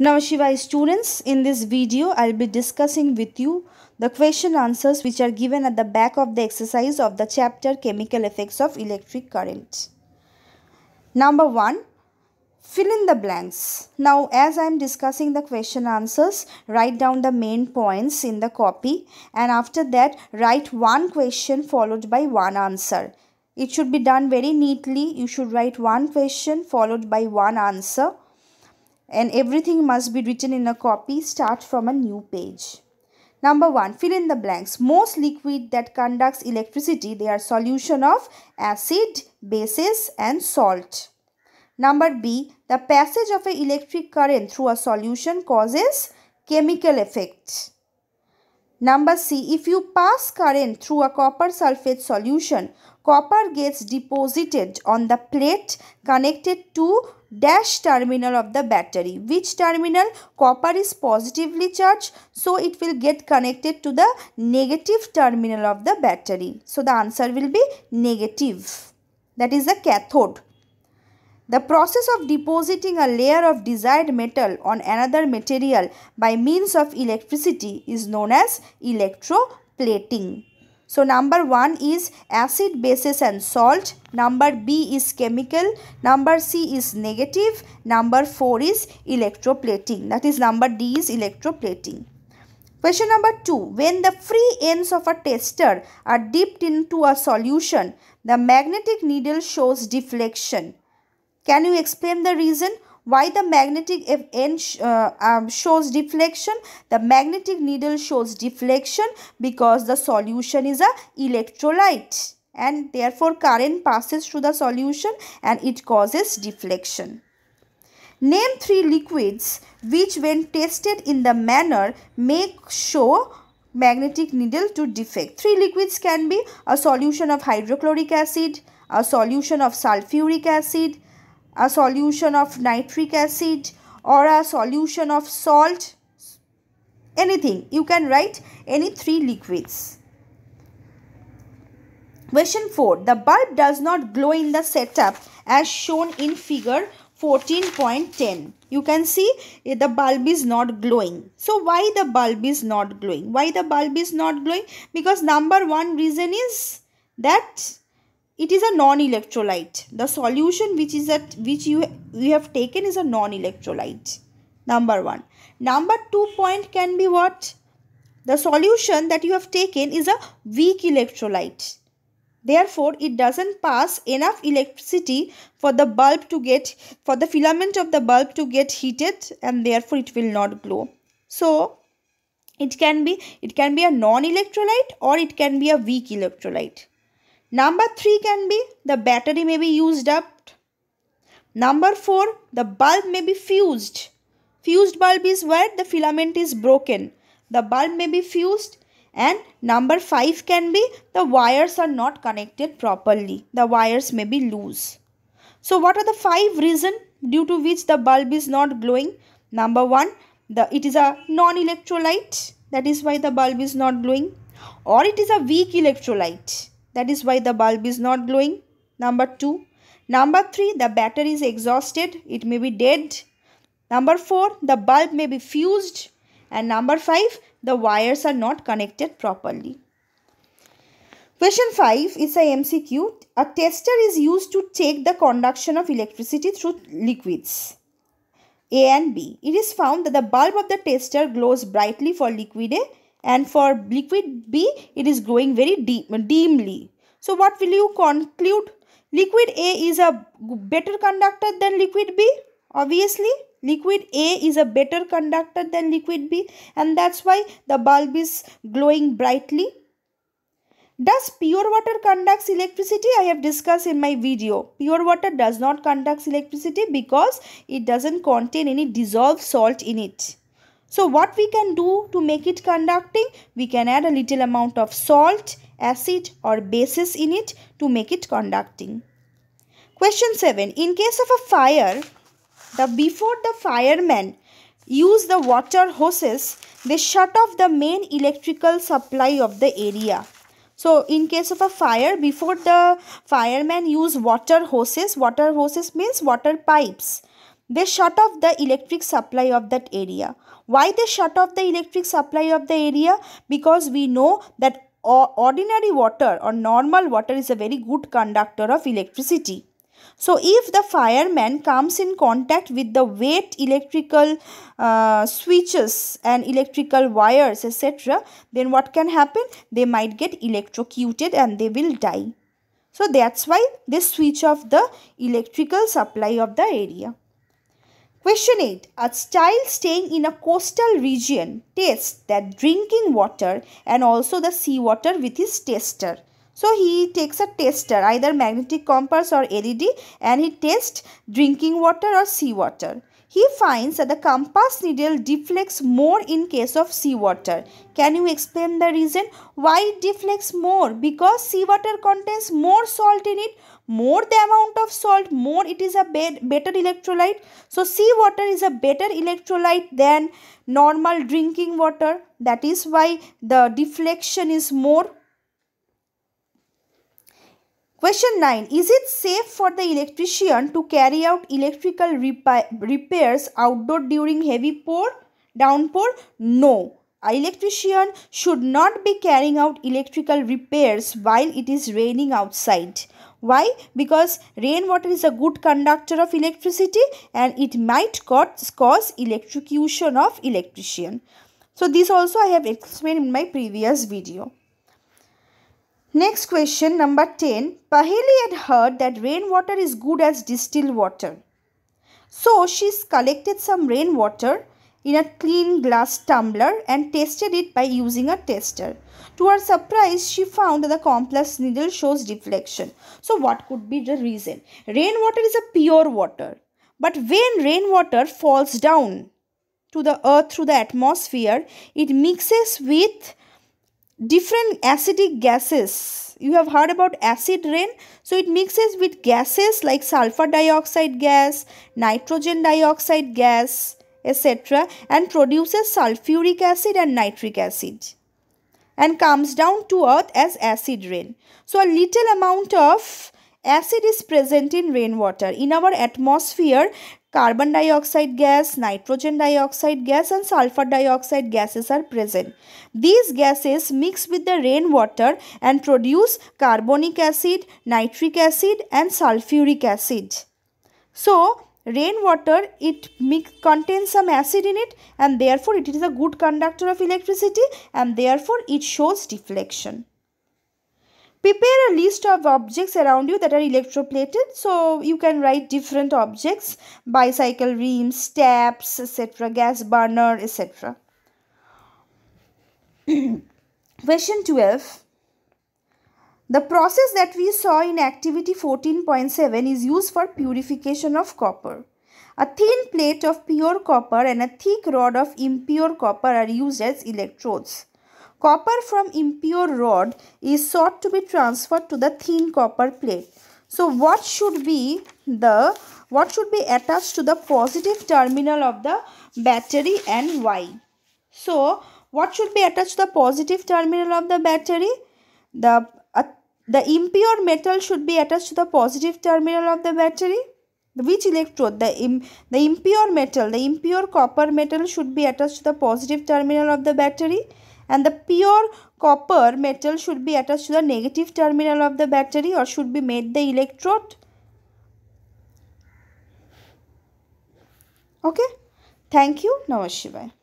Namaskar students, in this video I'll be discussing with you the question answers which are given at the back of the exercise of the chapter Chemical Effects of Electric Current. Number 1. Fill in the blanks. Now as I am discussing the question answers, write down the main points in the copy and after that write one question followed by one answer. It should be done very neatly. You should write one question followed by one answer and everything must be written in a copy start from a new page. Number 1. Fill in the blanks. Most liquid that conducts electricity, they are solution of acid, bases and salt. Number B. The passage of an electric current through a solution causes chemical effect. Number C. If you pass current through a copper sulfate solution, copper gets deposited on the plate connected to dash terminal of the battery. Which terminal? Copper is positively charged so it will get connected to the negative terminal of the battery. So the answer will be negative. That is the cathode. The process of depositing a layer of desired metal on another material by means of electricity is known as electroplating. So number 1 is acid, bases and salt. Number B is chemical. Number C is negative. Number 4 is electroplating. That is number D is electroplating. Question number 2. When the free ends of a tester are dipped into a solution, the magnetic needle shows deflection. Can you explain the reason? Why the magnetic fn sh uh, um, shows deflection? The magnetic needle shows deflection because the solution is a electrolyte and therefore current passes through the solution and it causes deflection. Name three liquids which when tested in the manner make show magnetic needle to defect. Three liquids can be a solution of hydrochloric acid, a solution of sulfuric acid, a solution of nitric acid or a solution of salt anything you can write any three liquids question 4 the bulb does not glow in the setup as shown in figure 14.10 you can see the bulb is not glowing so why the bulb is not glowing why the bulb is not glowing because number one reason is that it is a non-electrolyte the solution which is at which you we have taken is a non-electrolyte number one number two point can be what the solution that you have taken is a weak electrolyte therefore it doesn't pass enough electricity for the bulb to get for the filament of the bulb to get heated and therefore it will not glow so it can be it can be a non electrolyte or it can be a weak electrolyte Number 3 can be the battery may be used up. Number 4 the bulb may be fused. Fused bulb is where the filament is broken. The bulb may be fused and number 5 can be the wires are not connected properly. The wires may be loose. So what are the 5 reasons due to which the bulb is not glowing? Number 1 the it is a non-electrolyte that is why the bulb is not glowing or it is a weak electrolyte that is why the bulb is not glowing. Number 2. Number 3. The battery is exhausted. It may be dead. Number 4. The bulb may be fused. And number 5. The wires are not connected properly. Question 5 is a MCQ. A tester is used to check the conduction of electricity through liquids. A and B. It is found that the bulb of the tester glows brightly for liquid A and for liquid B it is growing very deep, dimly. So what will you conclude? Liquid A is a better conductor than liquid B obviously liquid A is a better conductor than liquid B and that's why the bulb is glowing brightly. Does pure water conducts electricity? I have discussed in my video. Pure water does not conduct electricity because it doesn't contain any dissolved salt in it. So what we can do to make it conducting? We can add a little amount of salt, acid or bases in it to make it conducting. Question 7. In case of a fire, the before the firemen use the water hoses, they shut off the main electrical supply of the area. So in case of a fire, before the firemen use water hoses, water hoses means water pipes. They shut off the electric supply of that area. Why they shut off the electric supply of the area? Because we know that ordinary water or normal water is a very good conductor of electricity. So if the fireman comes in contact with the wet electrical uh, switches and electrical wires etc. Then what can happen? They might get electrocuted and they will die. So that's why they switch off the electrical supply of the area. Question 8. A child staying in a coastal region tastes that drinking water and also the seawater with his taster. So he takes a taster, either magnetic compass or LED and he tastes drinking water or seawater. He finds that the compass needle deflects more in case of seawater. Can you explain the reason why it deflects more? Because seawater contains more salt in it more the amount of salt, more it is a better electrolyte. So sea water is a better electrolyte than normal drinking water. That is why the deflection is more. Question 9. Is it safe for the electrician to carry out electrical repairs outdoor during heavy pour, downpour? No. An electrician should not be carrying out electrical repairs while it is raining outside. Why? Because rainwater is a good conductor of electricity and it might cause electrocution of electrician. So this also I have explained in my previous video. Next question number 10. Paheli had heard that rainwater is good as distilled water. So she collected some rainwater in a clean glass tumbler and tested it by using a tester. To her surprise, she found the complex needle shows deflection. So what could be the reason? Rainwater is a pure water. But when rainwater falls down to the earth through the atmosphere, it mixes with different acidic gases. You have heard about acid rain. So it mixes with gases like sulfur dioxide gas, nitrogen dioxide gas, etc. and produces sulfuric acid and nitric acid and comes down to earth as acid rain. So a little amount of acid is present in rainwater. In our atmosphere, carbon dioxide gas, nitrogen dioxide gas and sulfur dioxide gases are present. These gases mix with the rainwater and produce carbonic acid, nitric acid and sulfuric acid. So, rainwater it contains some acid in it and therefore it is a good conductor of electricity and therefore it shows deflection. Prepare a list of objects around you that are electroplated. So you can write different objects, bicycle rims, taps, etc., gas burner, etc. Question 12. The process that we saw in activity 14.7 is used for purification of copper. A thin plate of pure copper and a thick rod of impure copper are used as electrodes. Copper from impure rod is sought to be transferred to the thin copper plate. So what should be the what should be attached to the positive terminal of the battery and why? So what should be attached to the positive terminal of the battery? The the impure metal should be attached to the positive terminal of the battery. Which electrode? The, Im the impure metal, the impure copper metal should be attached to the positive terminal of the battery and the pure copper metal should be attached to the negative terminal of the battery or should be made the electrode. Okay. Thank you. Namaste.